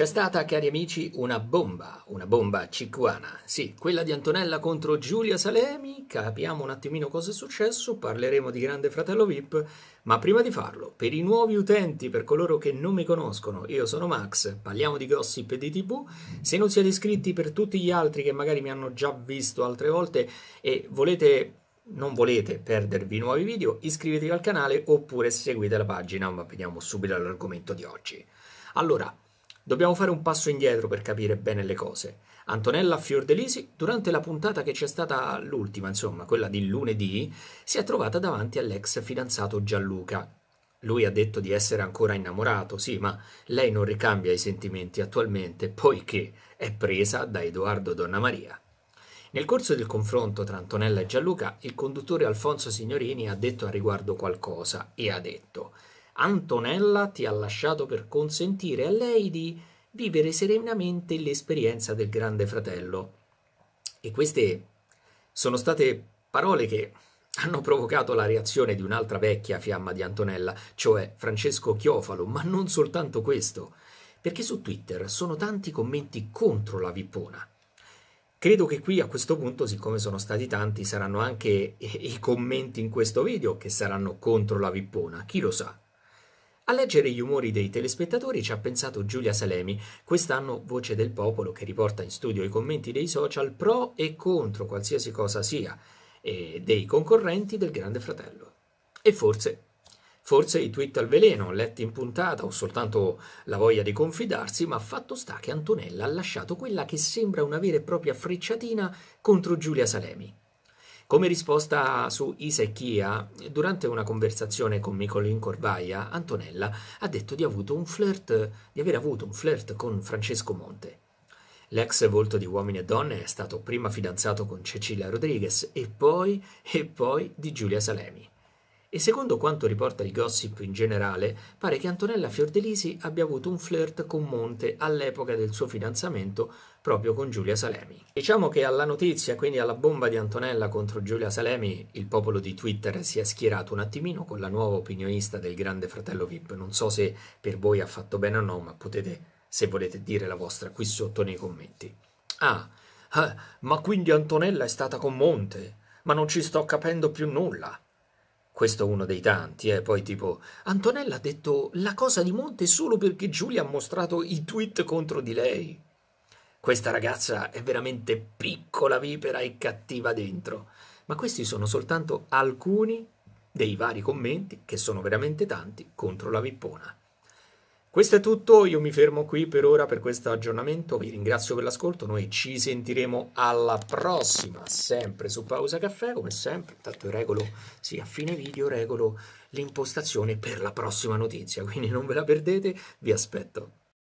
C'è stata, cari amici, una bomba, una bomba cicuana. Sì, quella di Antonella contro Giulia Salemi. Capiamo un attimino cosa è successo, parleremo di Grande Fratello VIP, ma prima di farlo, per i nuovi utenti, per coloro che non mi conoscono, io sono Max, parliamo di gossip e di TV. Se non siete iscritti per tutti gli altri che magari mi hanno già visto altre volte e volete non volete perdervi nuovi video, iscrivetevi al canale oppure seguite la pagina, ma veniamo subito all'argomento di oggi. Allora, Dobbiamo fare un passo indietro per capire bene le cose. Antonella Fiordelisi, durante la puntata che c'è stata l'ultima, insomma, quella di lunedì, si è trovata davanti all'ex fidanzato Gianluca. Lui ha detto di essere ancora innamorato, sì, ma lei non ricambia i sentimenti attualmente, poiché è presa da Edoardo Donnamaria. Nel corso del confronto tra Antonella e Gianluca, il conduttore Alfonso Signorini ha detto a riguardo qualcosa e ha detto Antonella ti ha lasciato per consentire a lei di vivere serenamente l'esperienza del grande fratello. E queste sono state parole che hanno provocato la reazione di un'altra vecchia fiamma di Antonella, cioè Francesco Chiofalo, ma non soltanto questo, perché su Twitter sono tanti commenti contro la Vippona. Credo che qui a questo punto, siccome sono stati tanti, saranno anche i commenti in questo video che saranno contro la Vippona, chi lo sa. A leggere gli umori dei telespettatori ci ha pensato Giulia Salemi, quest'anno voce del popolo che riporta in studio i commenti dei social pro e contro qualsiasi cosa sia e dei concorrenti del Grande Fratello. E forse, forse i tweet al veleno, letti in puntata o soltanto la voglia di confidarsi, ma fatto sta che Antonella ha lasciato quella che sembra una vera e propria frecciatina contro Giulia Salemi. Come risposta su Isa e Kia, durante una conversazione con Nicolin Corbaia, Antonella ha detto di, flirt, di, aver avuto un flirt con Francesco Monte. L'ex volto di Uomini e Donne è stato prima fidanzato con Cecilia Rodriguez e poi, e poi di Giulia Salemi. E secondo quanto riporta il gossip in generale, pare che Antonella Fiordelisi abbia avuto un flirt con Monte all'epoca del suo fidanzamento proprio con Giulia Salemi. Diciamo che alla notizia, quindi alla bomba di Antonella contro Giulia Salemi, il popolo di Twitter si è schierato un attimino con la nuova opinionista del grande fratello VIP. Non so se per voi ha fatto bene o no, ma potete, se volete, dire la vostra qui sotto nei commenti. Ah, ah ma quindi Antonella è stata con Monte? Ma non ci sto capendo più nulla. Questo è uno dei tanti, eh. Poi tipo, Antonella ha detto la cosa di Monte solo perché Giulia ha mostrato i tweet contro di lei. Questa ragazza è veramente piccola vipera e cattiva dentro. Ma questi sono soltanto alcuni dei vari commenti, che sono veramente tanti, contro la Vippona. Questo è tutto, io mi fermo qui per ora per questo aggiornamento, vi ringrazio per l'ascolto, noi ci sentiremo alla prossima, sempre su Pausa Caffè, come sempre, intanto regolo, sì, a fine video regolo l'impostazione per la prossima notizia, quindi non ve la perdete, vi aspetto.